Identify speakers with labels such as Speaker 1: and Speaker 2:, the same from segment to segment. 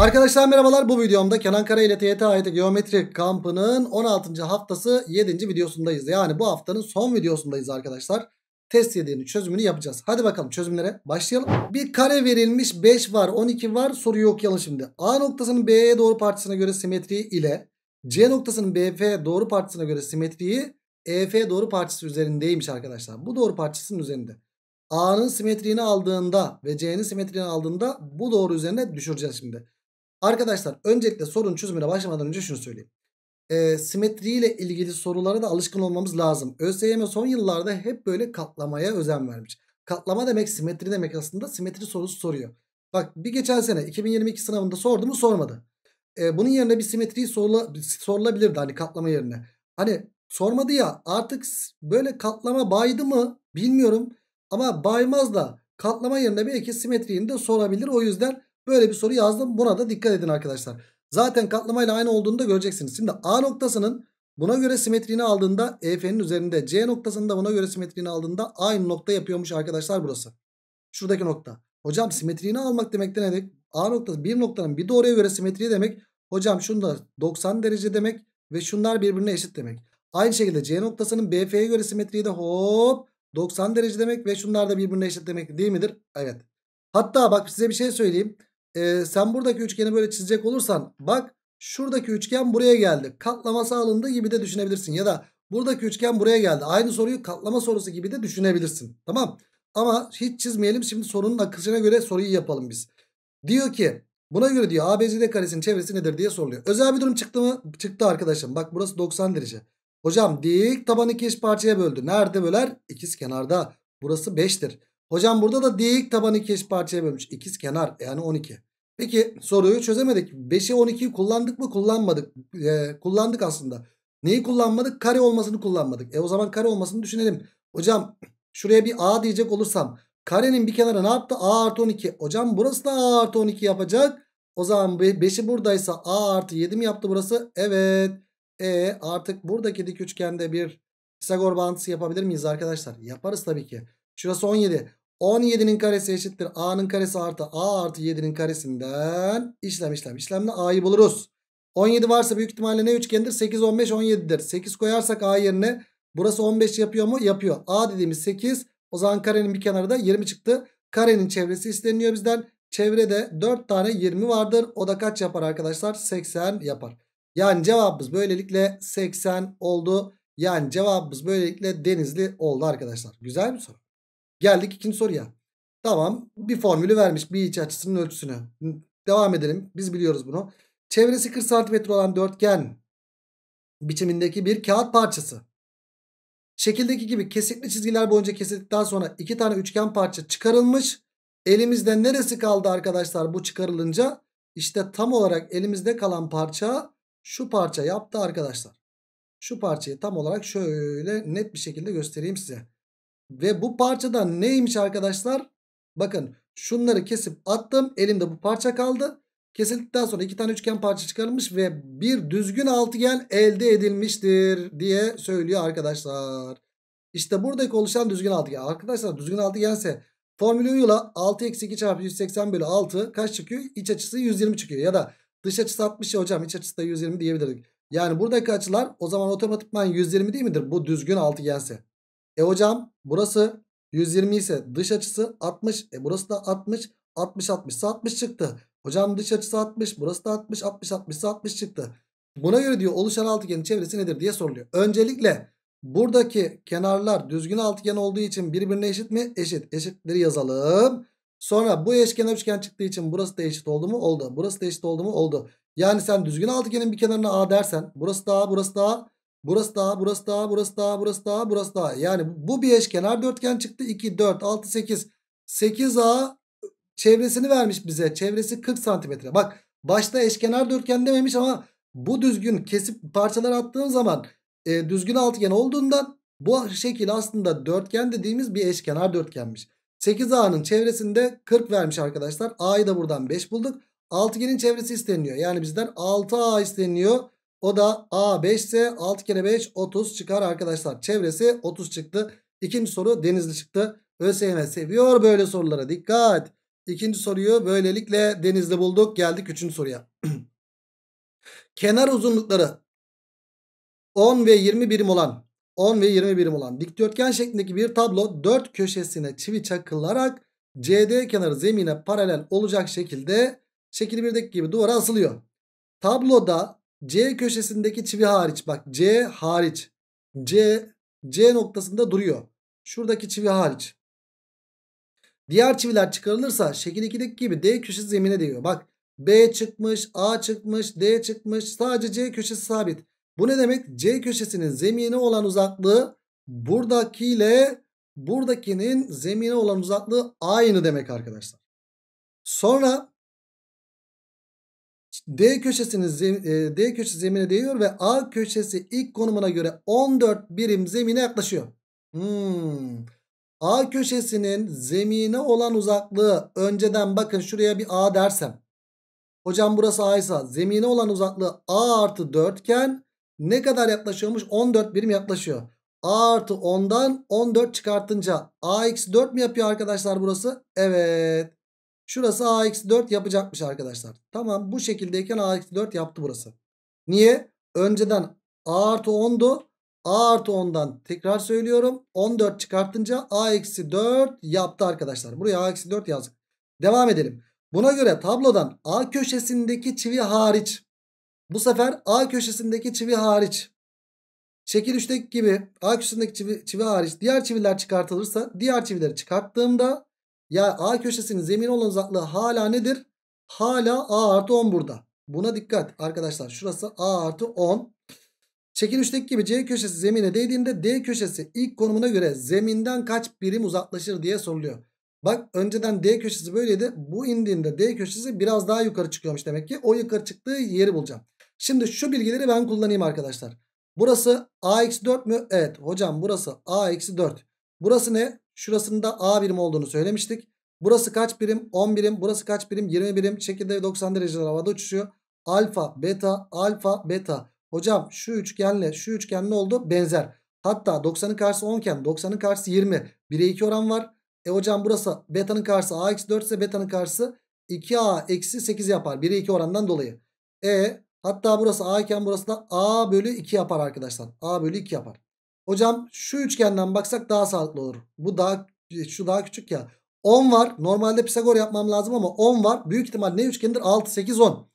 Speaker 1: Arkadaşlar merhabalar bu videomda Kenan Kara ile TYT AYT Geometri kampının 16. haftası 7. videosundayız. Yani bu haftanın son videosundayız arkadaşlar. Test 7'nin çözümünü yapacağız. Hadi bakalım çözümlere başlayalım. Bir kare verilmiş 5 var 12 var soruyu okuyalım şimdi. A noktasının B'ye doğru parçasına göre simetri ile C noktasının BF doğru parçasına göre simetriyi EF doğru parçası üzerindeymiş arkadaşlar. Bu doğru parçasının üzerinde. A'nın simetriğini aldığında ve C'nin simetriğini aldığında bu doğru üzerine düşüreceğiz şimdi. Arkadaşlar öncelikle sorun çözümüne başlamadan önce şunu söyleyeyim. E, simetriyle ilgili sorulara da alışkın olmamız lazım. ÖSYM son yıllarda hep böyle katlamaya özen vermiş. Katlama demek simetri demek aslında simetri sorusu soruyor. Bak bir geçen sene 2022 sınavında sordu mu sormadı. E, bunun yerine bir simetri sorula, sorulabilirdi hani katlama yerine. Hani sormadı ya artık böyle katlama baydı mı bilmiyorum. Ama baymaz da katlama yerine belki simetriyi de sorabilir. O yüzden Böyle bir soru yazdım. Buna da dikkat edin arkadaşlar. Zaten katlamayla aynı olduğunu da göreceksiniz. Şimdi A noktasının buna göre simetriğini aldığında EF'nin üzerinde. C noktasının da buna göre simetriğini aldığında aynı nokta yapıyormuş arkadaşlar burası. Şuradaki nokta. Hocam simetriğini almak demek de ne demek? A noktası bir noktanın bir doğruya göre simetriği demek. Hocam şunlar 90 derece demek ve şunlar birbirine eşit demek. Aynı şekilde C noktasının BF'ye göre simetriği de hop 90 derece demek ve şunlar da birbirine eşit demek değil midir? Evet. Hatta bak size bir şey söyleyeyim e, sen buradaki üçgeni böyle çizecek olursan bak şuradaki üçgen buraya geldi. Katlaması alındı gibi de düşünebilirsin. Ya da buradaki üçgen buraya geldi. Aynı soruyu katlama sorusu gibi de düşünebilirsin. Tamam ama hiç çizmeyelim. Şimdi sorunun akışına göre soruyu yapalım biz. Diyor ki buna göre diyor ABCD karesinin çevresi nedir diye soruluyor. Özel bir durum çıktı mı? Çıktı arkadaşım. Bak burası 90 derece. Hocam dik tabanı iki eş parçaya böldü. Nerede böler? İkiz kenarda. Burası 5'tir. Hocam burada da dik tabanı ikiş parçaya bölmüş. İkiz kenar e, yani 12. Peki soruyu çözemedik. 5'e 12'yi kullandık mı? Kullanmadık. Ee, kullandık aslında. Neyi kullanmadık? Kare olmasını kullanmadık. E o zaman kare olmasını düşünelim. Hocam şuraya bir A diyecek olursam karenin bir kenarı ne yaptı? A artı 12. Hocam burası da A artı 12 yapacak. O zaman 5'i buradaysa A artı 7 mi yaptı burası? Evet. E artık buradaki dik üçgende bir Pisagor bağıntısı yapabilir miyiz arkadaşlar? Yaparız tabii ki. Şurası 17. 17'nin karesi eşittir. A'nın karesi artı A artı 7'nin karesinden işlem işlem işlemle A'yı buluruz. 17 varsa büyük ihtimalle ne üçgendir? 8, 15, 17'dir. 8 koyarsak A yerine burası 15 yapıyor mu? Yapıyor. A dediğimiz 8. O zaman karenin bir kenarı da 20 çıktı. Karenin çevresi isteniyor bizden. Çevrede 4 tane 20 vardır. O da kaç yapar arkadaşlar? 80 yapar. Yani cevabımız böylelikle 80 oldu. Yani cevabımız böylelikle denizli oldu arkadaşlar. Güzel bir soru. Geldik ikinci soruya. Tamam bir formülü vermiş bir iç açısının ölçüsünü. Devam edelim biz biliyoruz bunu. Çevresi 40 cm olan dörtgen biçimindeki bir kağıt parçası. Şekildeki gibi kesikli çizgiler boyunca kesildikten sonra iki tane üçgen parça çıkarılmış. Elimizde neresi kaldı arkadaşlar bu çıkarılınca? İşte tam olarak elimizde kalan parça şu parça yaptı arkadaşlar. Şu parçayı tam olarak şöyle net bir şekilde göstereyim size. Ve bu parçadan neymiş arkadaşlar? Bakın şunları kesip attım. Elimde bu parça kaldı. Kesildikten sonra iki tane üçgen parça çıkarılmış ve bir düzgün altıgen elde edilmiştir diye söylüyor arkadaşlar. İşte buradaki oluşan düzgün altıgen. Arkadaşlar düzgün altıgense formülü uyula 6 eksi 2 çarpı 180 bölü 6 kaç çıkıyor? İç açısı 120 çıkıyor. Ya da dış açısı 60 ya hocam iç açısı da 120 diyebilirdik. Yani buradaki açılar o zaman otomatikman 120 değil midir? Bu düzgün altıgense. E hocam burası 120 ise dış açısı 60. E burası da 60. 60 60 60 çıktı. Hocam dış açısı 60. Burası da 60 60 60 60 çıktı. Buna göre diyor oluşan altıgenin çevresi nedir diye soruluyor. Öncelikle buradaki kenarlar düzgün altıgen olduğu için birbirine eşit mi? Eşit. Eşitleri yazalım. Sonra bu eşken üçgen çıktığı için burası da eşit oldu mu? Oldu. Burası da eşit oldu mu? Oldu. Yani sen düzgün altıgenin bir kenarına A dersen burası da A burası da A Burası daha, burası daha, burası daha, burası daha, burası daha. Yani bu bir eşkenar dörtgen çıktı. 2, 4, 6, 8. 8A çevresini vermiş bize. Çevresi 40 santimetre. Bak başta eşkenar dörtgen dememiş ama bu düzgün kesip parçalar attığın zaman e, düzgün altıgen olduğundan bu şekil aslında dörtgen dediğimiz bir eşkenar dörtgenmiş. 8A'nın çevresinde 40 vermiş arkadaşlar. A'yı da buradan 5 bulduk. Altıgenin çevresi isteniyor. Yani bizden 6A isteniyor. O da A 5 ise 6 kere 5 30 çıkar arkadaşlar. Çevresi 30 çıktı. İkinci soru Denizli çıktı. ÖSYM seviyor böyle sorulara dikkat. İkinci soruyu böylelikle Denizli bulduk. Geldik üçüncü soruya. Kenar uzunlukları 10 ve 20 birim olan 10 ve 20 birim olan dikdörtgen şeklindeki bir tablo 4 köşesine çivi çakılarak CD kenarı zemine paralel olacak şekilde şekil 1'deki gibi duvara asılıyor. Tabloda C köşesindeki çivi hariç bak C hariç. C C noktasında duruyor. Şuradaki çivi hariç. Diğer çiviler çıkarılırsa şekil 2'deki gibi D köşesi zemine değiyor. Bak B çıkmış, A çıkmış, D çıkmış. Sadece C köşesi sabit. Bu ne demek? C köşesinin zemine olan uzaklığı buradaki ile buradakinin zemine olan uzaklığı aynı demek arkadaşlar. Sonra D köşesinin e, D köşesi zemine değiyor ve A köşesi ilk konumuna göre 14 birim zemine yaklaşıyor. Hmm. A köşesinin zemine olan uzaklığı önceden bakın şuraya bir A dersem. Hocam burası A ise zemine olan uzaklığı A artı 4 iken ne kadar yaklaşıyormuş? 14 birim yaklaşıyor. A artı 10'dan 14 çıkartınca A eksi 4 mi yapıyor arkadaşlar burası? Evet. Şurası AX4 yapacakmış arkadaşlar. Tamam bu şekildeyken AX4 yaptı burası. Niye? Önceden A artı 10'du. A artı 10'dan tekrar söylüyorum. 14 çıkartınca A eksi 4 yaptı arkadaşlar. Buraya A eksi 4 yazdık. Devam edelim. Buna göre tablodan A köşesindeki çivi hariç. Bu sefer A köşesindeki çivi hariç. Şekil 3'teki gibi A köşesindeki çivi, çivi hariç diğer çiviler çıkartılırsa diğer çivileri çıkarttığımda ya A köşesinin zemin olan uzaklığı hala nedir? Hala A artı 10 burada. Buna dikkat arkadaşlar. Şurası A artı 10. Çekin gibi C köşesi zemine değdiğinde D köşesi ilk konumuna göre zeminden kaç birim uzaklaşır diye soruluyor. Bak önceden D köşesi böyleydi. Bu indiğinde D köşesi biraz daha yukarı çıkıyormuş demek ki. O yukarı çıktığı yeri bulacağım. Şimdi şu bilgileri ben kullanayım arkadaşlar. Burası A-4 mü? Evet hocam burası A-4. Burası ne? şurasında A birim olduğunu söylemiştik. Burası kaç birim? 10 birim. Burası kaç birim? 20 birim. Şekilde 90 dereceler havada uçuşuyor. Alfa, beta, alfa, beta. Hocam şu üçgenle şu üçgen ne oldu? Benzer. Hatta 90'ın karşısı 10 iken 90'ın karşısı 20. 1'e 2 oran var. E hocam burası beta'nın karşısı a-4 ise beta'nın karşısı 2a-8 yapar. 1'e 2 orandan dolayı. E hatta burası a iken burası da a bölü 2 yapar arkadaşlar. a bölü 2 yapar. Hocam şu üçgenden baksak daha sağlıklı olur. Bu daha şu daha küçük ya. 10 var. Normalde Pisagor yapmam lazım ama 10 var. Büyük ihtimal ne üçgendir? 6 8 10.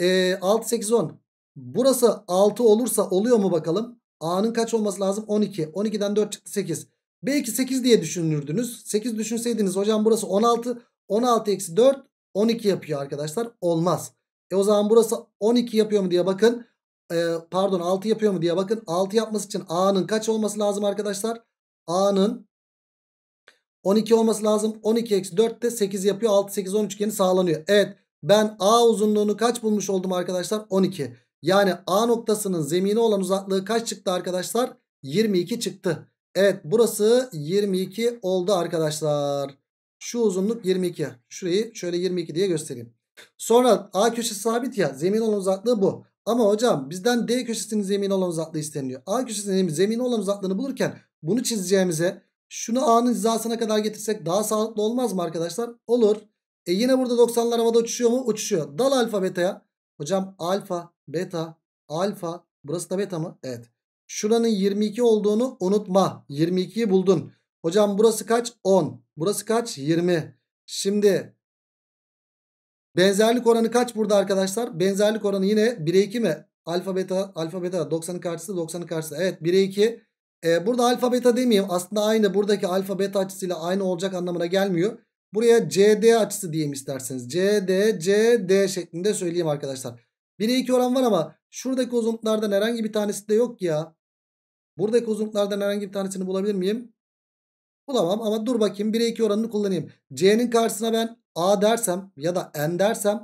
Speaker 1: Ee, 6 8 10. Burası 6 olursa oluyor mu bakalım? A'nın kaç olması lazım? 12. 12'den 4 çıktı 8. Belki 8 diye düşünürdünüz. 8 düşünseydiniz hocam burası 16. 16 eksi 4 12 yapıyor arkadaşlar. Olmaz. E o zaman burası 12 yapıyor mu diye bakın e, pardon 6 yapıyor mu diye bakın. 6 yapması için A'nın kaç olması lazım arkadaşlar? A'nın 12 olması lazım. 12 eksi 4 de 8 yapıyor. 6 8 13 geni sağlanıyor. Evet ben A uzunluğunu kaç bulmuş oldum arkadaşlar? 12. Yani A noktasının zemini olan uzaklığı kaç çıktı arkadaşlar? 22 çıktı. Evet burası 22 oldu arkadaşlar. Şu uzunluk 22. Şurayı şöyle 22 diye göstereyim. Sonra A köşesi sabit ya. Zemin olan uzaklığı bu. Ama hocam bizden D köşesinin zemin olan uzaklığı isteniyor, A köşesinin zemin olan uzaklığını bulurken bunu çizeceğimize şunu A'nın hizasına kadar getirsek daha sağlıklı olmaz mı arkadaşlar? Olur. E yine burada 90'lar havada uçuşuyor mu? Uçuşuyor. Dal alfa beta'ya. Hocam alfa, beta, alfa. Burası da beta mı? Evet. Şuranın 22 olduğunu unutma. 22'yi buldun. Hocam burası kaç? 10. Burası kaç? 20. Şimdi Benzerlik oranı kaç burada arkadaşlar? Benzerlik oranı yine 1'e 2 mi? Alfa beta, alfa beta 90'ın karşısı 90'ın karşısı. Evet 1'e 2. Ee, burada alfa beta demeyeyim. Aslında aynı buradaki alfa beta açısıyla aynı olacak anlamına gelmiyor. Buraya CD açısı diyeyim isterseniz. CD, CD şeklinde söyleyeyim arkadaşlar. 1'e 2 oran var ama şuradaki uzunluklardan herhangi bir tanesi de yok ya. Buradaki uzunluklardan herhangi bir tanesini bulabilir miyim? Bulamam ama dur bakayım 1'e 2 oranını kullanayım. C'nin karşısına ben A dersem ya da N dersem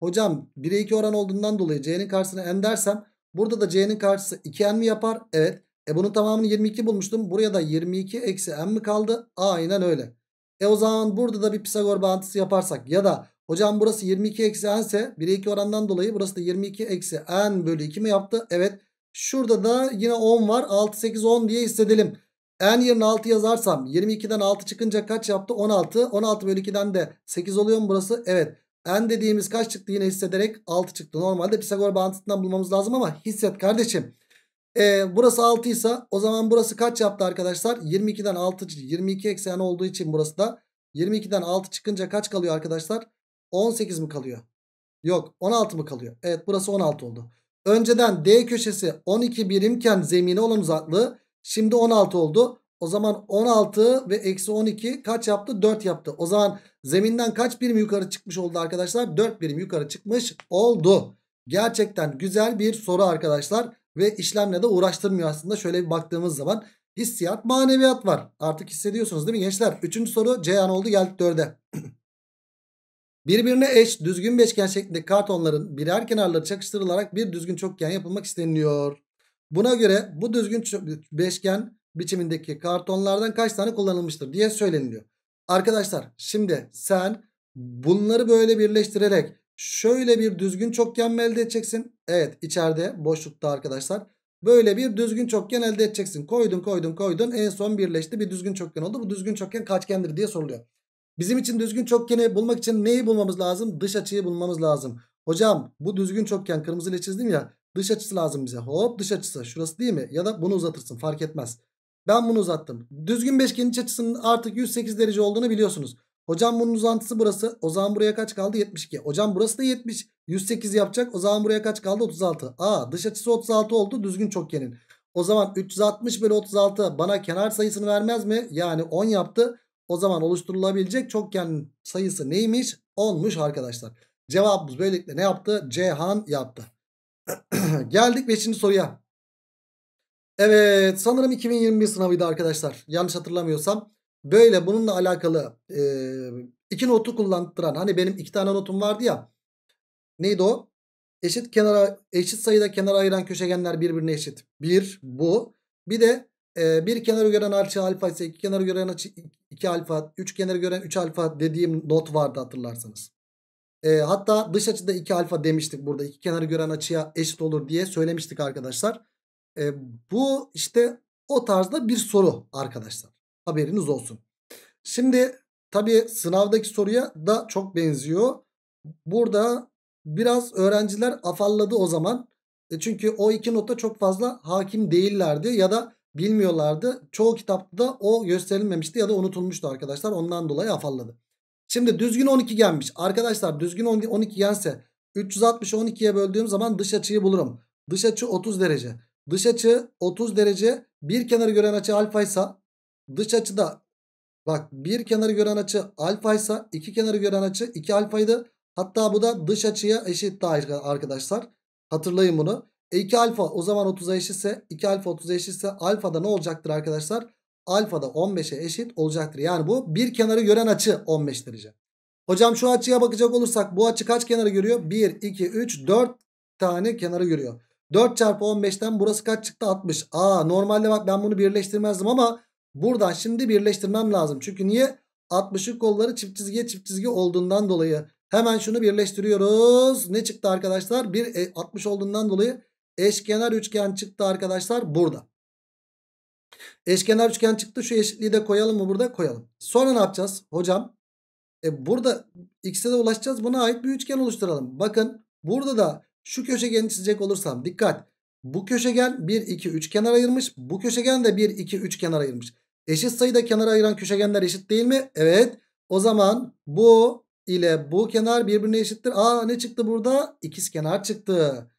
Speaker 1: hocam 1'e 2 oran olduğundan dolayı C'nin karşısına N dersem burada da C'nin karşısı 2N mi yapar? Evet. E bunun tamamını 22 bulmuştum. Buraya da 22 eksi N mi kaldı? Aynen öyle. E o zaman burada da bir Pisagor bağıntısı yaparsak ya da hocam burası 22 eksi N ise 1'e 2 orandan dolayı burası da 22 eksi N bölü 2 mi yaptı? Evet. Şurada da yine 10 var. 6, 8, 10 diye hissedelim n yerine 6 yazarsam 22'den 6 çıkınca kaç yaptı? 16. 16 bölü 2'den de 8 oluyor mu burası? Evet. n dediğimiz kaç çıktı yine hissederek 6 çıktı. Normalde Pisagor bağıntısından bulmamız lazım ama hisset kardeşim. Ee, burası 6 ise o zaman burası kaç yaptı arkadaşlar? 22'den 6 22 eksen olduğu için burası da 22'den 6 çıkınca kaç kalıyor arkadaşlar? 18 mi kalıyor? Yok 16 mı kalıyor? Evet burası 16 oldu. Önceden D köşesi 12 birimken zemine olan uzaklığı Şimdi 16 oldu. O zaman 16 ve eksi 12 kaç yaptı? 4 yaptı. O zaman zeminden kaç birim yukarı çıkmış oldu arkadaşlar? 4 birim yukarı çıkmış oldu. Gerçekten güzel bir soru arkadaşlar. Ve işlemle de uğraştırmıyor aslında. Şöyle bir baktığımız zaman hissiyat maneviyat var. Artık hissediyorsunuz değil mi gençler? Üçüncü soru Ceyhan oldu geldik 4'e. Birbirine eş düzgün beşgen şeklinde kartonların birer kenarları çakıştırılarak bir düzgün çokgen yapılmak isteniliyor. Buna göre bu düzgün beşgen biçimindeki kartonlardan kaç tane kullanılmıştır diye söyleniliyor. Arkadaşlar şimdi sen bunları böyle birleştirerek şöyle bir düzgün çokgen mi elde edeceksin? Evet içeride boşlukta arkadaşlar. Böyle bir düzgün çokgen elde edeceksin. Koydun koydun koydun en son birleşti bir düzgün çokgen oldu. Bu düzgün çokgen kaçgendir diye soruluyor. Bizim için düzgün çokgeni bulmak için neyi bulmamız lazım? Dış açıyı bulmamız lazım. Hocam bu düzgün çokgen ile çizdim ya. Dış açısı lazım bize. Hop dış açısı. Şurası değil mi? Ya da bunu uzatırsın fark etmez. Ben bunu uzattım. Düzgün beşgenin iç açısının artık 108 derece olduğunu biliyorsunuz. Hocam bunun uzantısı burası. O zaman buraya kaç kaldı? 72. Hocam burası da 70. 108 yapacak. O zaman buraya kaç kaldı? 36. Aa dış açısı 36 oldu. Düzgün çokgenin. O zaman 360 bölü 36 bana kenar sayısını vermez mi? Yani 10 yaptı. O zaman oluşturulabilecek çokgen sayısı neymiş? 10'muş arkadaşlar. Cevabımız böylelikle ne yaptı? Cihan yaptı. Geldik 5. soruya. Evet sanırım 2021 sınavıydı arkadaşlar. Yanlış hatırlamıyorsam. Böyle bununla alakalı e, iki notu kullandıran hani benim iki tane notum vardı ya. Neydi o? Eşit kenara eşit sayıda kenara ayıran köşegenler birbirine eşit. Bir bu. Bir de e, bir kenarı gören açı alfa ise iki kenarı gören açı iki alfa. Üç kenarı gören üç alfa dediğim not vardı hatırlarsanız. E, hatta dış açıda 2 alfa demiştik burada. iki kenarı gören açıya eşit olur diye söylemiştik arkadaşlar. E, bu işte o tarzda bir soru arkadaşlar. Haberiniz olsun. Şimdi tabii sınavdaki soruya da çok benziyor. Burada biraz öğrenciler afalladı o zaman. E çünkü o iki nota çok fazla hakim değillerdi ya da bilmiyorlardı. Çoğu kitapta da o gösterilmemişti ya da unutulmuştu arkadaşlar. Ondan dolayı afalladı. Şimdi düzgün 12 gelmiş Arkadaşlar düzgün 12 gelse 360'ı 12'ye böldüğüm zaman dış açıyı bulurum. Dış açı 30 derece. Dış açı 30 derece. Bir kenarı gören açı alfaysa dış açıda bak bir kenarı gören açı alfaysa iki kenarı gören açı 2 alfaydı. Hatta bu da dış açıya eşitti arkadaşlar. Hatırlayın bunu. E 2 alfa o zaman 30'a eşitse 2 alfa 30'a eşitse alfa da ne olacaktır arkadaşlar? alfa da 15'e eşit olacaktır. Yani bu bir kenarı gören açı 15 derece. Hocam şu açıya bakacak olursak bu açı kaç kenarı görüyor? 1, 2, 3, 4 tane kenarı görüyor. 4 çarpı 15'ten burası kaç çıktı? 60. Aa normalde bak ben bunu birleştirmezdim ama buradan şimdi birleştirmem lazım. Çünkü niye? 60'ın kolları çift çizgiye çift çizgi olduğundan dolayı. Hemen şunu birleştiriyoruz. Ne çıktı arkadaşlar? 1 60 e, olduğundan dolayı eşkenar üçgen çıktı arkadaşlar burada. Eşkenar üçgen çıktı. Şu eşitliği de koyalım mı burada? Koyalım. Sonra ne yapacağız? Hocam e burada x'e de ulaşacağız. Buna ait bir üçgen oluşturalım. Bakın burada da şu köşegeni çizecek olursam dikkat. Bu köşegen 1 2 3 kenar ayırmış. Bu köşegen de 1 2 3 kenar ayırmış. Eşit sayıda kenara ayıran köşegenler eşit değil mi? Evet. O zaman bu ile bu kenar birbirine eşittir. Aa ne çıktı burada? İkiz kenar çıktı.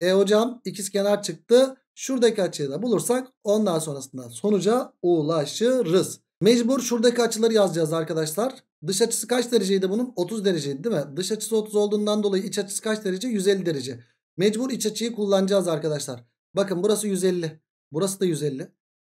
Speaker 1: E hocam ikiz kenar çıktı. Şuradaki açıyı da bulursak ondan sonrasında sonuca ulaşırız. Mecbur şuradaki açıları yazacağız arkadaşlar. Dış açısı kaç dereceydi bunun? 30 dereceydi değil mi? Dış açısı 30 olduğundan dolayı iç açısı kaç derece? 150 derece. Mecbur iç açıyı kullanacağız arkadaşlar. Bakın burası 150. Burası da 150.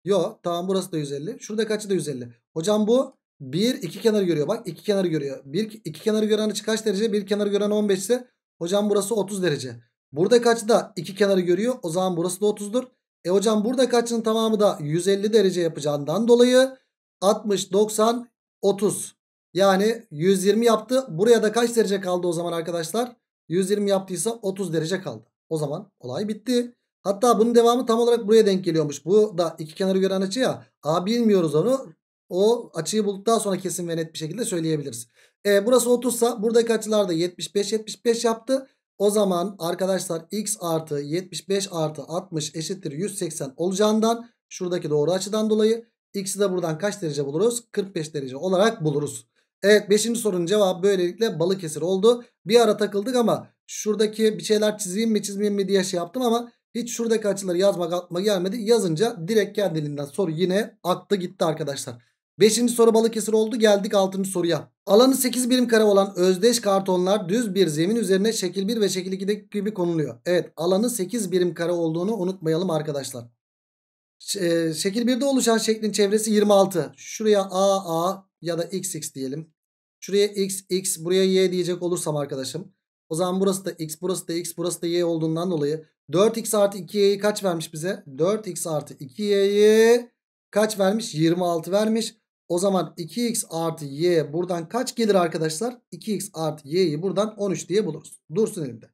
Speaker 1: Yo tamam burası da 150. Şuradaki açı da 150. Hocam bu bir iki kenarı görüyor. Bak iki kenarı görüyor. Bir iki kenarı gören açı kaç derece? Bir kenarı gören 15 ise hocam burası 30 derece. Burada kaçı da iki kenarı görüyor. O zaman burası da 30'dur. E hocam burada kaçının tamamı da 150 derece yapacağından dolayı 60, 90, 30. Yani 120 yaptı. Buraya da kaç derece kaldı o zaman arkadaşlar? 120 yaptıysa 30 derece kaldı. O zaman olay bitti. Hatta bunun devamı tam olarak buraya denk geliyormuş. Bu da iki kenarı gören açı ya. A bilmiyoruz onu. O açıyı bulduktan sonra kesin ve net bir şekilde söyleyebiliriz. E, burası 30 sa buradaki açılar da 75-75 yaptı. O zaman arkadaşlar x artı 75 artı 60 eşittir 180 olacağından şuradaki doğru açıdan dolayı x'i de buradan kaç derece buluruz? 45 derece olarak buluruz. Evet 5. sorunun cevabı böylelikle Balıkesir oldu. Bir ara takıldık ama şuradaki bir şeyler çizeyim mi çizmeyeyim mi diye şey yaptım ama hiç şuradaki açıları yazmak atma gelmedi. Yazınca direkt kendiliğinden soru yine aktı gitti arkadaşlar. Beşinci soru Balıkesir oldu. Geldik altıncı soruya. Alanı 8 birim kare olan özdeş kartonlar düz bir zemin üzerine şekil 1 ve şekil 2'deki gibi konuluyor. Evet alanı 8 birim kare olduğunu unutmayalım arkadaşlar. E, şekil 1'de oluşan şeklin çevresi 26. Şuraya A, A ya da XX diyelim. Şuraya X, X, buraya Y diyecek olursam arkadaşım. O zaman burası da X, burası da X, burası da Y olduğundan dolayı 4X artı 2Y'yi kaç vermiş bize? 4X artı 2Y'yi kaç vermiş? 26 vermiş. O zaman 2x artı y buradan kaç gelir arkadaşlar? 2x artı y'yi buradan 13 diye buluruz. Dursun elimde.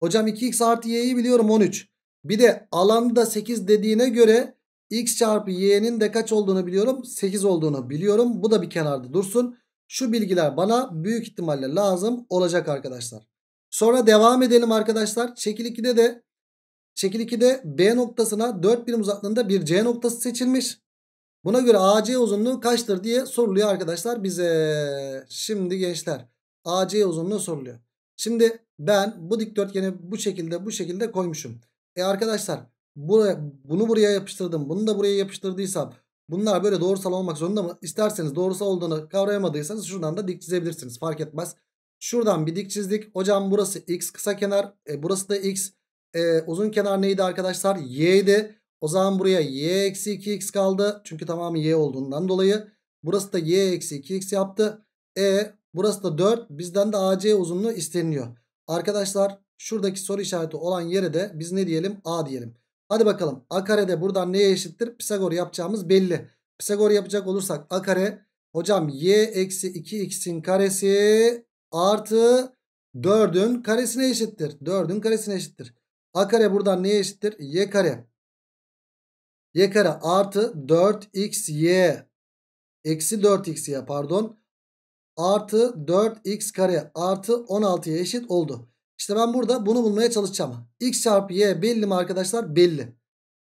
Speaker 1: Hocam 2x artı y'yi biliyorum 13. Bir de alanı da 8 dediğine göre x çarpı y'nin de kaç olduğunu biliyorum. 8 olduğunu biliyorum. Bu da bir kenarda dursun. Şu bilgiler bana büyük ihtimalle lazım olacak arkadaşlar. Sonra devam edelim arkadaşlar. Şekil 2'de de şekil 2'de B noktasına 4 birim uzaklığında bir C noktası seçilmiş. Buna göre AC uzunluğu kaçtır diye soruluyor arkadaşlar bize. Şimdi gençler AC uzunluğu soruluyor. Şimdi ben bu dikdörtgeni bu şekilde bu şekilde koymuşum. E arkadaşlar buraya, bunu buraya yapıştırdım. Bunu da buraya yapıştırdıysam bunlar böyle doğrusal olmak zorunda mı? İsterseniz doğrusal olduğunu kavrayamadıysanız şuradan da dik çizebilirsiniz. Fark etmez. Şuradan bir dik çizdik. Hocam burası x kısa kenar. E, burası da x. E, uzun kenar neydi arkadaşlar? ydi. O zaman buraya y eksi 2x kaldı. Çünkü tamamı y olduğundan dolayı. Burası da y eksi 2x yaptı. E burası da 4. Bizden de ac uzunluğu isteniliyor. Arkadaşlar şuradaki soru işareti olan yere de biz ne diyelim? A diyelim. Hadi bakalım a kare de buradan neye eşittir? Pisagor yapacağımız belli. Pisagor yapacak olursak a kare hocam y eksi 2x'in karesi artı 4'ün karesine eşittir. 4'ün karesine eşittir. A kare buradan neye eşittir? Y kare y kare artı 4xy eksi 4xy pardon artı 4x kare artı 16'ya eşit oldu. İşte ben burada bunu bulmaya çalışacağım. x çarpı y belli mi arkadaşlar? Belli.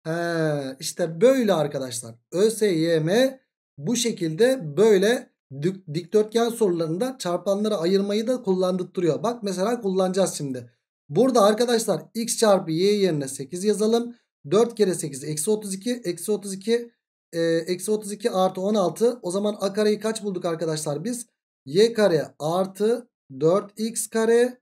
Speaker 1: He, işte böyle arkadaşlar. ÖSYM bu şekilde böyle dik, dikdörtgen sorularında çarpanları ayırmayı da kullandırtıyor. Bak mesela kullanacağız şimdi. Burada arkadaşlar x çarpı y yerine 8 yazalım. 4 kere 8 eksi 32. Eksi 32 e, eksi 32 artı 16. O zaman a kareyi kaç bulduk arkadaşlar biz? y kare artı 4x kare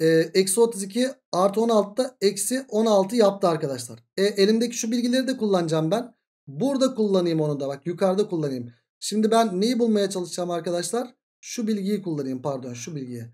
Speaker 1: e, eksi 32 artı 16'da eksi 16 yaptı arkadaşlar. E, elimdeki şu bilgileri de kullanacağım ben. Burada kullanayım onu da bak yukarıda kullanayım. Şimdi ben neyi bulmaya çalışacağım arkadaşlar? Şu bilgiyi kullanayım pardon şu bilgiyi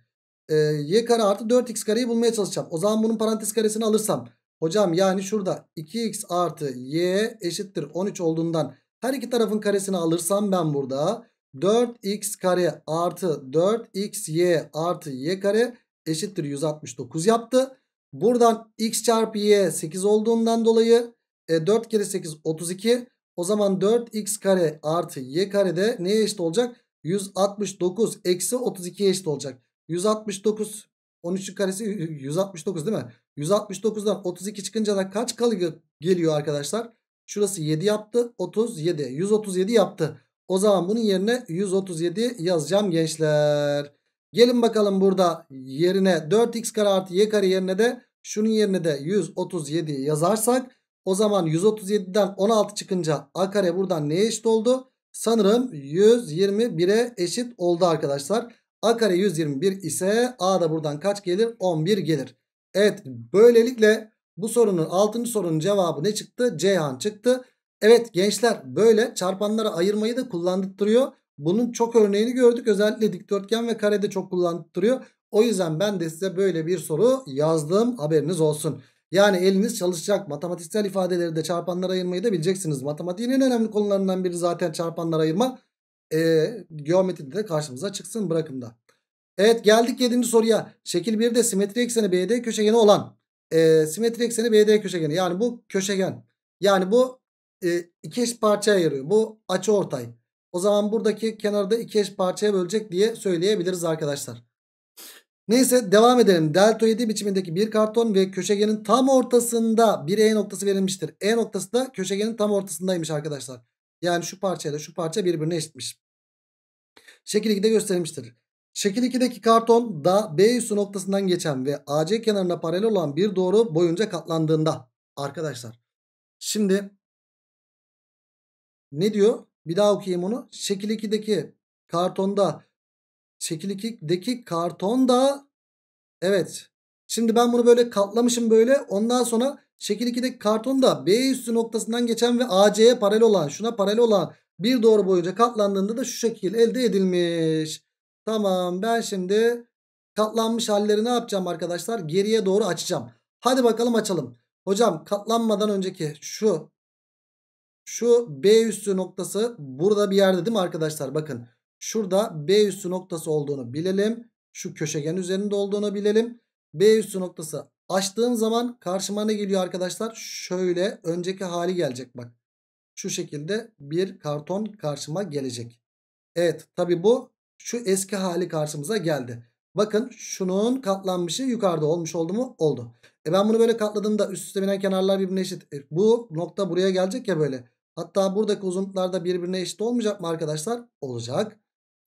Speaker 1: e, y kare artı 4x kareyi bulmaya çalışacağım. O zaman bunun parantez karesini alırsam. Hocam yani şurada 2x artı y eşittir 13 olduğundan her iki tarafın karesini alırsam ben burada 4x kare artı 4xy artı y kare eşittir 169 yaptı. Buradan x çarpı y 8 olduğundan dolayı e, 4 kere 8 32. O zaman 4x kare artı y kare de neye eşit olacak? 169 eksi 32'ye eşit olacak. 169 13'ün karesi 169 değil mi? 169'dan 32 çıkınca da kaç kalıyor geliyor arkadaşlar? Şurası 7 yaptı. 37. 137 yaptı. O zaman bunun yerine 137 yazacağım gençler. Gelin bakalım burada yerine 4x kare artı y kare yerine de şunun yerine de 137 yazarsak o zaman 137'den 16 çıkınca a kare buradan neye eşit oldu? Sanırım 121'e eşit oldu arkadaşlar. A kare 121 ise A da buradan kaç gelir? 11 gelir. Evet böylelikle bu sorunun 6. sorunun cevabı ne çıktı? Ceyhan çıktı. Evet gençler böyle çarpanlara ayırmayı da kullandırıyor. Bunun çok örneğini gördük. Özellikle dikdörtgen ve karede çok kullandırıyor. O yüzden ben de size böyle bir soru yazdım. Haberiniz olsun. Yani eliniz çalışacak. Matematiksel ifadeleri de çarpanlara ayırmayı da bileceksiniz. Matematiğin en önemli konularından biri zaten çarpanlara ayırma. E, geometride de karşımıza çıksın bırakın da. Evet geldik 7. soruya. Şekil 1'de simetri ekseni BD köşegeni olan e, simetri ekseni BD köşegeni. Yani bu köşegen. Yani bu e, iki eş parçaya ayırıyor. Bu açı ortay. O zaman buradaki kenarı da iki eş parçaya bölecek diye söyleyebiliriz arkadaşlar. Neyse devam edelim. Delta 7 biçimindeki bir karton ve köşegenin tam ortasında bir E noktası verilmiştir. E noktası da köşegenin tam ortasındaymış arkadaşlar. Yani şu parçaya da şu parça birbirine eşitmiş. Şekil 2'de gösterilmiştir. Şekil 2'deki karton da B üssü noktasından geçen ve AC kenarına paralel olan bir doğru boyunca katlandığında arkadaşlar. Şimdi ne diyor? Bir daha okuyayım onu. Şekil 2'deki kartonda şekil 2'deki kartonda evet. Şimdi ben bunu böyle katlamışım böyle. Ondan sonra Şekil 2'deki kartonda B üstü noktasından geçen ve AC'ye paralel olan şuna paralel olan bir doğru boyunca katlandığında da şu şekil elde edilmiş. Tamam ben şimdi katlanmış halleri ne yapacağım arkadaşlar? Geriye doğru açacağım. Hadi bakalım açalım. Hocam katlanmadan önceki şu şu B üstü noktası burada bir yerde değil mi arkadaşlar? Bakın şurada B üstü noktası olduğunu bilelim. Şu köşegen üzerinde olduğunu bilelim. B üstü noktası Açtığım zaman karşıma ne geliyor arkadaşlar? Şöyle önceki hali gelecek bak. Şu şekilde bir karton karşıma gelecek. Evet tabi bu şu eski hali karşımıza geldi. Bakın şunun katlanmışı yukarıda olmuş oldu mu? Oldu. E ben bunu böyle katladığımda üst üste binen kenarlar birbirine eşit. E bu nokta buraya gelecek ya böyle. Hatta buradaki uzunluklarda birbirine eşit olmayacak mı arkadaşlar? Olacak.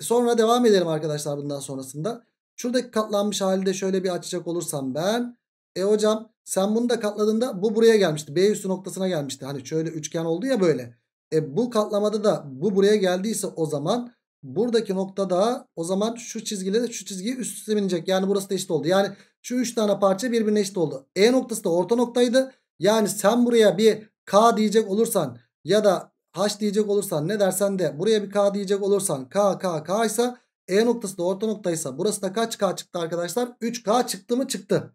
Speaker 1: E, sonra devam edelim arkadaşlar bundan sonrasında. Şuradaki katlanmış halde şöyle bir açacak olursam ben. E hocam sen bunu da katladığında bu buraya gelmişti. B üstü noktasına gelmişti. Hani şöyle üçgen oldu ya böyle. E bu katlamada da bu buraya geldiyse o zaman buradaki noktada o zaman şu çizgiyle şu çizgiyi üst üste binecek. Yani burası da eşit oldu. Yani şu üç tane parça birbirine eşit oldu. E noktası da orta noktaydı. Yani sen buraya bir K diyecek olursan ya da H diyecek olursan ne dersen de buraya bir K diyecek olursan K K K ise E noktası da orta noktaysa burası da kaç K çıktı arkadaşlar? 3K çıktı mı çıktı.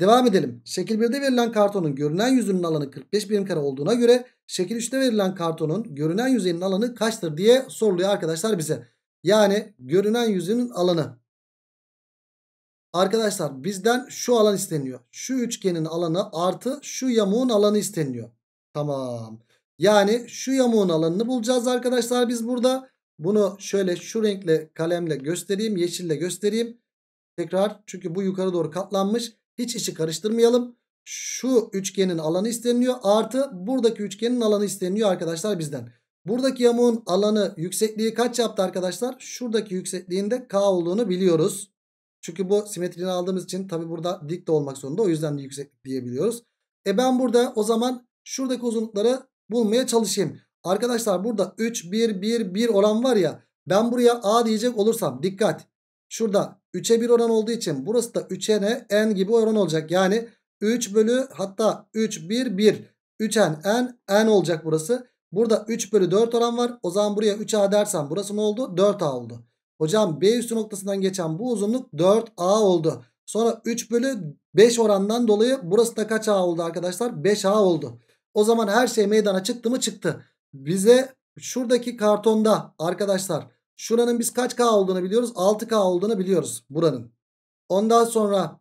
Speaker 1: Devam edelim. Şekil 1'de verilen kartonun görünen yüzünün alanı 45 birim kare olduğuna göre şekil 3'te verilen kartonun görünen yüzeyinin alanı kaçtır diye soruluyor arkadaşlar bize. Yani görünen yüzünün alanı. Arkadaşlar bizden şu alan isteniyor. Şu üçgenin alanı artı şu yamuğun alanı isteniyor. Tamam. Yani şu yamuğun alanını bulacağız arkadaşlar biz burada. Bunu şöyle şu renkle kalemle göstereyim. Yeşille göstereyim. Tekrar çünkü bu yukarı doğru katlanmış. Hiç işi karıştırmayalım. Şu üçgenin alanı isteniliyor. Artı buradaki üçgenin alanı isteniliyor arkadaşlar bizden. Buradaki yamuğun alanı yüksekliği kaç yaptı arkadaşlar? Şuradaki yüksekliğinde K olduğunu biliyoruz. Çünkü bu simetriğini aldığımız için tabi burada dik de olmak zorunda. O yüzden de yükseklik diyebiliyoruz. E ben burada o zaman şuradaki uzunlukları bulmaya çalışayım. Arkadaşlar burada 3, 1, 1, 1 oran var ya. Ben buraya A diyecek olursam dikkat. Şurada 3'e 1 oran olduğu için burası da 3'e ne? N gibi oran olacak. Yani 3 bölü hatta 3 1 1. 3N N N olacak burası. Burada 3 bölü 4 oran var. O zaman buraya 3A dersen burası ne oldu? 4A oldu. Hocam B üstü noktasından geçen bu uzunluk 4A oldu. Sonra 3 bölü 5 orandan dolayı burası da kaç A oldu arkadaşlar? 5A oldu. O zaman her şey meydana çıktı mı? Çıktı. Bize şuradaki kartonda arkadaşlar Şuranın biz kaç K olduğunu biliyoruz? 6K olduğunu biliyoruz buranın. Ondan sonra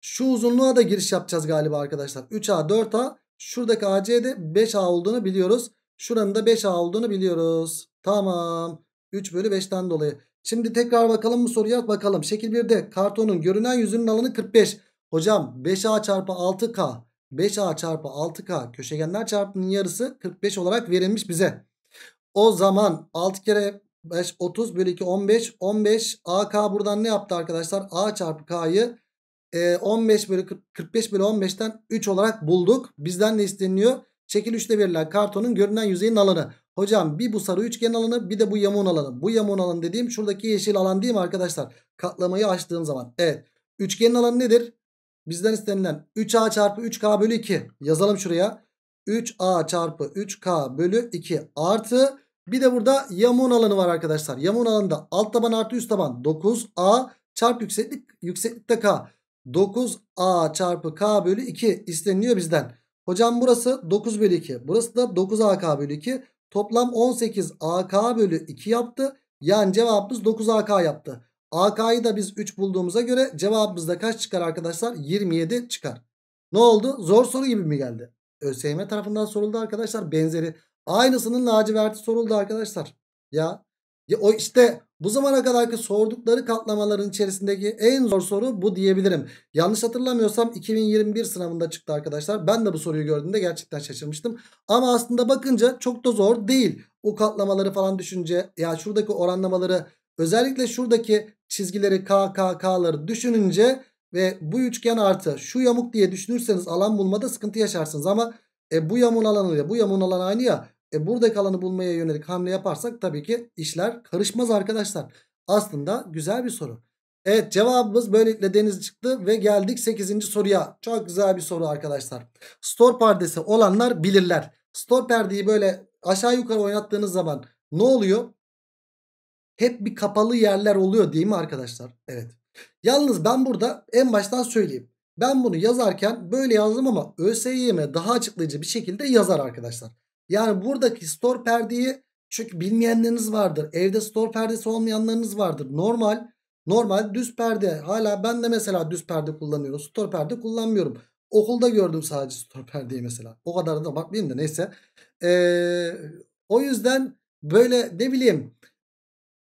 Speaker 1: şu uzunluğa da giriş yapacağız galiba arkadaşlar. 3A 4A şuradaki AC'de 5A olduğunu biliyoruz. Şuranın da 5A olduğunu biliyoruz. Tamam. 3 bölü 5'ten dolayı. Şimdi tekrar bakalım bu soruya bakalım. Şekil 1'de kartonun görünen yüzünün alanı 45. Hocam 5A çarpı 6K 5A çarpı 6K köşegenler çarpımının yarısı 45 olarak verilmiş bize. O zaman 6 kere 5 30 bölü 2 15. 15 AK buradan ne yaptı arkadaşlar? A çarpı K'yı 15 e, bölü 45 bölü 15'ten 3 olarak bulduk. Bizden ne isteniyor? Şekil 3'te verilen kartonun görünen yüzeyin alanı. Hocam bir bu sarı üçgen alanı bir de bu yamuğun alanı. Bu yamuğun alanı dediğim şuradaki yeşil alan değil mi arkadaşlar? Katlamayı açtığım zaman. Evet. Üçgenin alanı nedir? Bizden istenilen 3A çarpı 3K bölü 2. Yazalım şuraya. 3A çarpı 3K bölü 2 artı bir de burada yamuğun alanı var arkadaşlar. Yamuğun alanında alt taban artı üst taban 9A çarpı yükseklik, yükseklikte K. 9A çarpı K bölü 2 isteniliyor bizden. Hocam burası 9 bölü 2. Burası da 9AK bölü 2. Toplam 18AK bölü 2 yaptı. Yani cevabımız 9AK yaptı. AK'yı da biz 3 bulduğumuza göre cevabımızda kaç çıkar arkadaşlar? 27 çıkar. Ne oldu? Zor soru gibi mi geldi? ÖSYM tarafından soruldu arkadaşlar. Benzeri Aynısının laciverti soruldu arkadaşlar. Ya, ya o işte bu zamana kadarki sordukları katlamaların içerisindeki en zor soru bu diyebilirim. Yanlış hatırlamıyorsam 2021 sınavında çıktı arkadaşlar. Ben de bu soruyu gördüğümde gerçekten şaşırmıştım. Ama aslında bakınca çok da zor değil. O katlamaları falan düşünce ya şuradaki oranlamaları özellikle şuradaki çizgileri KKK'ları düşününce ve bu üçgen artı şu yamuk diye düşünürseniz alan bulmada sıkıntı yaşarsınız. Ama e, bu yamuğun alanı ya bu yamuğun alanı aynı ya e buradaki alanı bulmaya yönelik hamle yaparsak tabii ki işler karışmaz arkadaşlar. Aslında güzel bir soru. Evet cevabımız böylelikle deniz çıktı ve geldik 8. soruya. Çok güzel bir soru arkadaşlar. Store perdesi olanlar bilirler. Store perdeyi böyle aşağı yukarı oynattığınız zaman ne oluyor? Hep bir kapalı yerler oluyor değil mi arkadaşlar? Evet. Yalnız ben burada en baştan söyleyeyim. Ben bunu yazarken böyle yazdım ama ÖSYM daha açıklayıcı bir şekilde yazar arkadaşlar. Yani buradaki store perdeyi çünkü bilmeyenleriniz vardır. Evde store perdesi olmayanlarınız vardır. Normal normal düz perde. Hala ben de mesela düz perde kullanıyorum. Store perde kullanmıyorum. Okulda gördüm sadece store perdeyi mesela. O kadar da bakmayayım da neyse. Ee, o yüzden böyle ne bileyim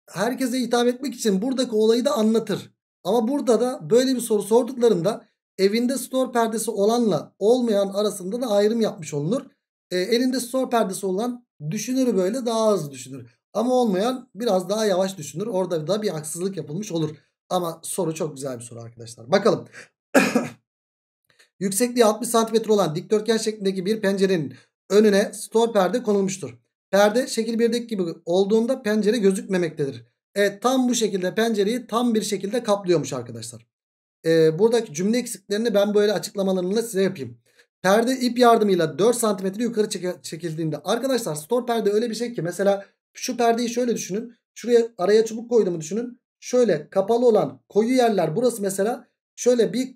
Speaker 1: herkese hitap etmek için buradaki olayı da anlatır. Ama burada da böyle bir soru sorduklarında evinde store perdesi olanla olmayan arasında da ayrım yapmış olunur e, elinde sor perdesi olan düşünür böyle daha hızlı düşünür. Ama olmayan biraz daha yavaş düşünür. Orada da bir haksızlık yapılmış olur. Ama soru çok güzel bir soru arkadaşlar. Bakalım. Yüksekliği 60 cm olan dikdörtgen şeklindeki bir pencerenin önüne stor perde konulmuştur. Perde şekil 1'deki gibi olduğunda pencere gözükmemektedir. Evet tam bu şekilde pencereyi tam bir şekilde kaplıyormuş arkadaşlar. Ee, buradaki cümle eksiklerini ben böyle açıklamalarımla size yapayım. Perde ip yardımıyla 4 santimetre yukarı çekildiğinde arkadaşlar stor perde öyle bir şey ki mesela şu perdeyi şöyle düşünün. Şuraya araya çubuk koyduğumu düşünün. Şöyle kapalı olan koyu yerler burası mesela şöyle bir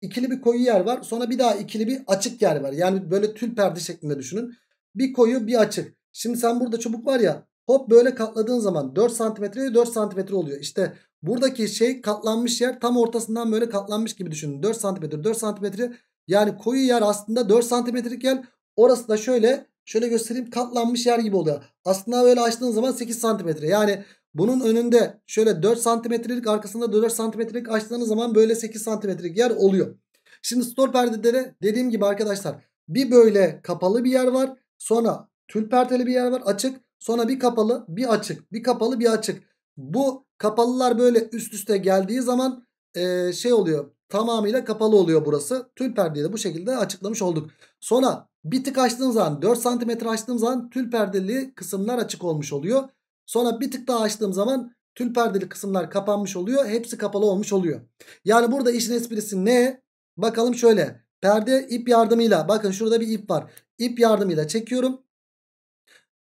Speaker 1: ikili bir koyu yer var. Sonra bir daha ikili bir açık yer var. Yani böyle tül perde şeklinde düşünün. Bir koyu bir açık. Şimdi sen burada çubuk var ya hop böyle katladığın zaman 4 santimetreye 4 santimetre oluyor. İşte buradaki şey katlanmış yer tam ortasından böyle katlanmış gibi düşünün. 4 santimetre 4 santimetre yani koyu yer aslında 4 santimetrelik yer. Orası da şöyle şöyle göstereyim katlanmış yer gibi oluyor. Aslında böyle açtığın zaman 8 santimetre. Yani bunun önünde şöyle 4 santimetrelik arkasında 4 santimetrelik açtığınız zaman böyle 8 santimetrelik yer oluyor. Şimdi stor perdeleri dediğim gibi arkadaşlar bir böyle kapalı bir yer var. Sonra tül perdeli bir yer var açık. Sonra bir kapalı bir açık bir kapalı bir açık. Bu kapalılar böyle üst üste geldiği zaman e, şey oluyor tamamıyla kapalı oluyor burası. Tül perdeyi de bu şekilde açıklamış olduk. Sonra bir tık açtığım zaman 4 cm açtığım zaman tül perdeli kısımlar açık olmuş oluyor. Sonra bir tık daha açtığım zaman tül perdeli kısımlar kapanmış oluyor. Hepsi kapalı olmuş oluyor. Yani burada işin esprisi ne? Bakalım şöyle. Perde ip yardımıyla bakın şurada bir ip var. İp yardımıyla çekiyorum.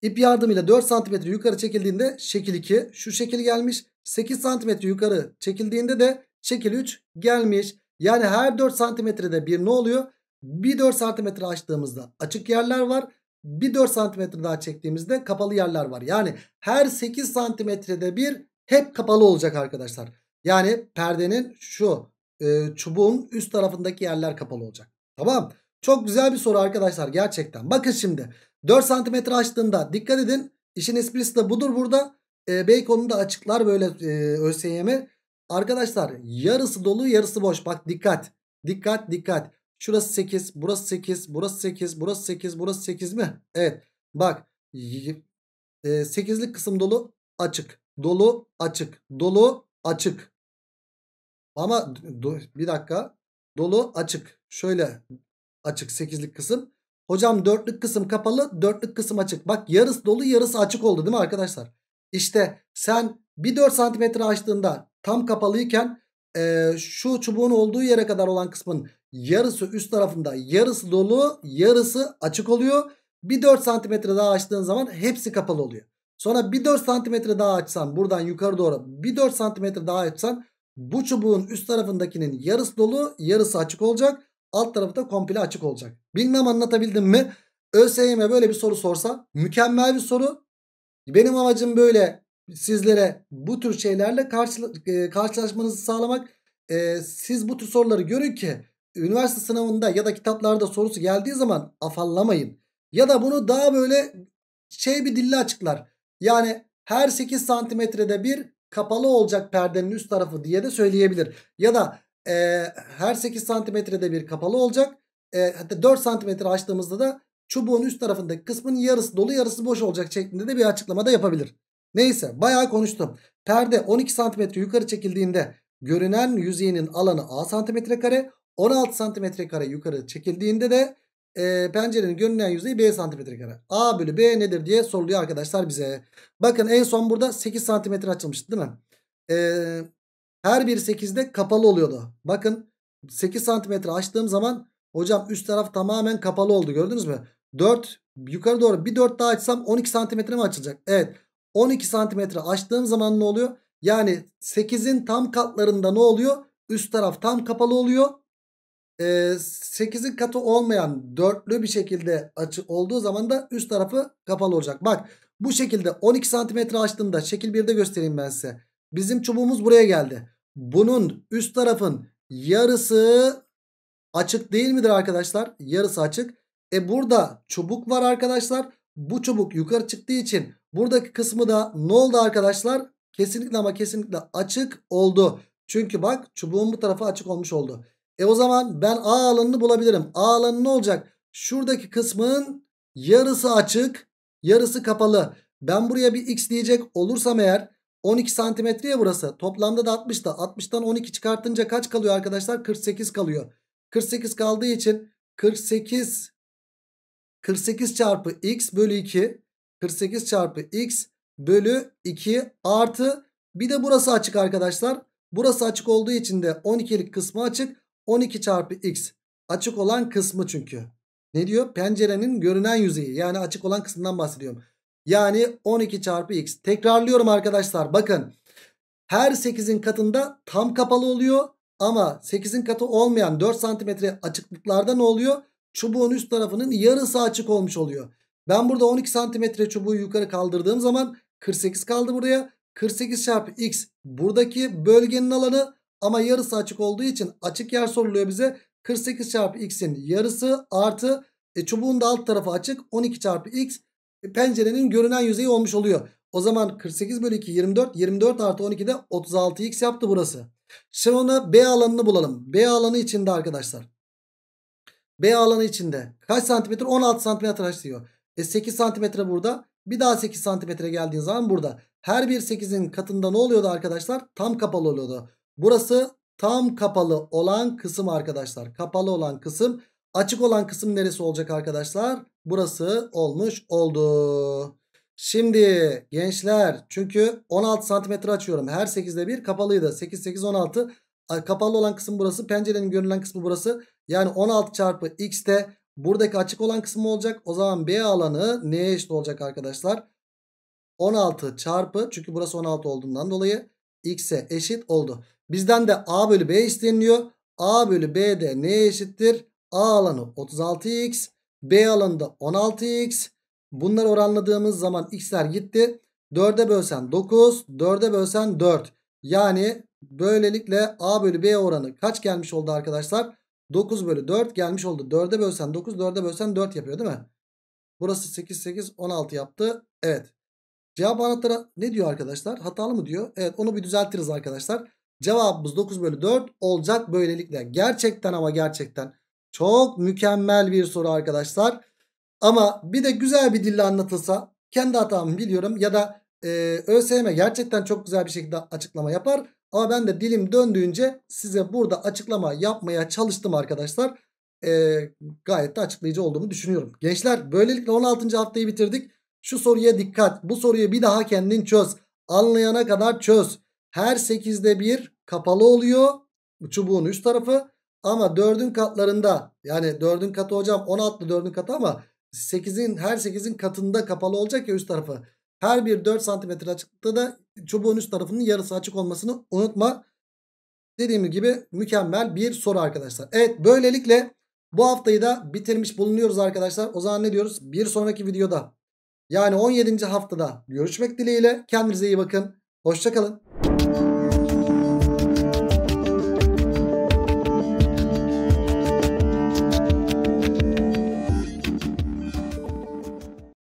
Speaker 1: İp yardımıyla 4 cm yukarı çekildiğinde şekil 2 şu şekil gelmiş. 8 cm yukarı çekildiğinde de şekil 3 gelmiş. Yani her 4 santimetrede bir ne oluyor? Bir 4 santimetre açtığımızda açık yerler var. Bir 4 santimetre daha çektiğimizde kapalı yerler var. Yani her 8 santimetrede bir hep kapalı olacak arkadaşlar. Yani perdenin şu e, çubuğun üst tarafındaki yerler kapalı olacak. Tamam. Çok güzel bir soru arkadaşlar gerçekten. Bakın şimdi 4 santimetre açtığında dikkat edin. İşin esprisi de budur burada. E, Bacon'u da açıklar böyle e, ÖSYM'i. Arkadaşlar yarısı dolu yarısı boş. Bak dikkat. Dikkat dikkat. Şurası 8, burası 8, burası 8, burası 8, burası 8 mi? Evet. Bak. 8'lik e, kısım dolu, açık. Dolu, açık. Dolu, açık. Ama bir dakika. Dolu, açık. Şöyle açık 8'lik kısım. Hocam dörtlük kısım kapalı, dörtlük kısım açık. Bak yarısı dolu, yarısı açık oldu değil mi arkadaşlar? İşte sen bir 4 santimetre açtığında tam kapalıyken e, şu çubuğun olduğu yere kadar olan kısmın yarısı üst tarafında yarısı dolu yarısı açık oluyor. Bir 4 santimetre daha açtığın zaman hepsi kapalı oluyor. Sonra bir 4 santimetre daha açsan buradan yukarı doğru bir 4 santimetre daha açsan bu çubuğun üst tarafındakinin yarısı dolu yarısı açık olacak. Alt tarafı da komple açık olacak. Bilmem anlatabildim mi? ÖSYM böyle bir soru sorsa mükemmel bir soru. Benim amacım böyle sizlere bu tür şeylerle karşı, e, karşılaşmanızı sağlamak. E, siz bu tür soruları görün ki üniversite sınavında ya da kitaplarda sorusu geldiği zaman afallamayın. Ya da bunu daha böyle şey bir dille açıklar. Yani her 8 santimetrede bir kapalı olacak perdenin üst tarafı diye de söyleyebilir. Ya da e, her 8 santimetrede bir kapalı olacak. E, hatta 4 santimetre açtığımızda da çubuğun üst tarafındaki kısmın yarısı dolu yarısı boş olacak şeklinde de bir açıklama da yapabilir. Neyse bayağı konuştum. Perde 12 santimetre yukarı çekildiğinde görünen yüzeyinin alanı A santimetre kare. 16 santimetre kare yukarı çekildiğinde de e, pencerenin görünen yüzeyi B santimetre kare. A bölü B nedir diye soruluyor arkadaşlar bize. Bakın en son burada 8 santimetre açılmıştı değil mi? E, her bir 8'de kapalı oluyordu. Bakın 8 santimetre açtığım zaman hocam üst taraf tamamen kapalı oldu gördünüz mü? 4 yukarı doğru bir 4 daha açsam 12 santimetre mi açılacak? Evet 12 santimetre açtığım zaman ne oluyor? Yani 8'in tam katlarında ne oluyor? Üst taraf tam kapalı oluyor. Ee, 8'in katı olmayan dörtlü bir şekilde açı olduğu zaman da üst tarafı kapalı olacak. Bak bu şekilde 12 santimetre açtığımda şekil 1'de göstereyim ben size. Bizim çubuğumuz buraya geldi. Bunun üst tarafın yarısı açık değil midir arkadaşlar? Yarısı açık. E burada çubuk var arkadaşlar bu çubuk yukarı çıktığı için buradaki kısmı da ne oldu arkadaşlar? Kesinlikle ama kesinlikle açık oldu. Çünkü bak çubuğun bu tarafı açık olmuş oldu. E o zaman ben A alanını bulabilirim. A alanı ne olacak? Şuradaki kısmın yarısı açık yarısı kapalı. Ben buraya bir x diyecek olursam eğer 12 santimetreye burası. Toplamda da 60'ta. 60'tan 12 çıkartınca kaç kalıyor arkadaşlar? 48 kalıyor. 48 kaldığı için 48 48 çarpı x bölü 2. 48 çarpı x bölü 2 artı bir de burası açık arkadaşlar. Burası açık olduğu için de 12'lik kısmı açık. 12 çarpı x açık olan kısmı çünkü. Ne diyor? Pencerenin görünen yüzeyi yani açık olan kısmından bahsediyorum. Yani 12 çarpı x. Tekrarlıyorum arkadaşlar bakın. Her 8'in katında tam kapalı oluyor. Ama 8'in katı olmayan 4 santimetre açıklıklarda ne oluyor? çubuğun üst tarafının yarısı açık olmuş oluyor. Ben burada 12 santimetre çubuğu yukarı kaldırdığım zaman 48 kaldı buraya. 48 çarpı x buradaki bölgenin alanı ama yarısı açık olduğu için açık yer soruluyor bize. 48 çarpı x'in yarısı artı e, çubuğun da alt tarafı açık 12 çarpı x e, pencerenin görünen yüzeyi olmuş oluyor. O zaman 48 bölü 2 24 24 artı 12 de 36x yaptı burası. Şimdi ona B alanını bulalım. B alanı içinde arkadaşlar B alanı içinde. Kaç santimetre? 16 santimetre haç E 8 santimetre burada. Bir daha 8 santimetre geldiğin zaman burada. Her bir 8'in katında ne oluyordu arkadaşlar? Tam kapalı oluyordu. Burası tam kapalı olan kısım arkadaşlar. Kapalı olan kısım. Açık olan kısım neresi olacak arkadaşlar? Burası olmuş oldu. Şimdi gençler çünkü 16 santimetre açıyorum. Her 8'de 1 kapalıydı. 8, 8, 16 kapalı olan kısım burası. Pencerenin görünen kısmı burası. Yani 16 çarpı x'te buradaki açık olan kısmı olacak. O zaman B alanı neye eşit olacak arkadaşlar? 16 çarpı çünkü burası 16 olduğundan dolayı x'e eşit oldu. Bizden de a bölü b isteniliyor. a bölü b de neye eşittir? a alanı 36x b alanı da 16x. Bunları oranladığımız zaman x'ler gitti. 4'e bölsen 9, 4'e bölsen 4. Yani Böylelikle A bölü B oranı kaç gelmiş oldu arkadaşlar? 9 bölü 4 gelmiş oldu. 4'e bölsen 9, 4'e bölsen 4 yapıyor değil mi? Burası 8, 8, 16 yaptı. Evet. Cevap anahtarı ne diyor arkadaşlar? Hatalı mı diyor? Evet onu bir düzeltiriz arkadaşlar. Cevabımız 9 bölü 4 olacak böylelikle. Gerçekten ama gerçekten çok mükemmel bir soru arkadaşlar. Ama bir de güzel bir dille anlatılsa kendi hatamı biliyorum ya da e, ÖSYM gerçekten çok güzel bir şekilde açıklama yapar. Ama ben de dilim döndüğünce size burada açıklama yapmaya çalıştım arkadaşlar. E, gayet de açıklayıcı olduğumu düşünüyorum. Gençler böylelikle 16. haftayı bitirdik. Şu soruya dikkat. Bu soruyu bir daha kendin çöz. Anlayana kadar çöz. Her 8'de bir kapalı oluyor. Çubuğun üst tarafı. Ama 4'ün katlarında yani 4'ün katı hocam 16'lı 4'ün katı ama 8'in her 8'in katında kapalı olacak ya üst tarafı. Her bir 4 cm açıklıkta da çubuğun üst tarafının yarısı açık olmasını unutma. Dediğim gibi mükemmel bir soru arkadaşlar. Evet böylelikle bu haftayı da bitirmiş bulunuyoruz arkadaşlar. O zaman ne diyoruz? Bir sonraki videoda yani 17. haftada görüşmek dileğiyle. Kendinize iyi bakın. Hoşçakalın.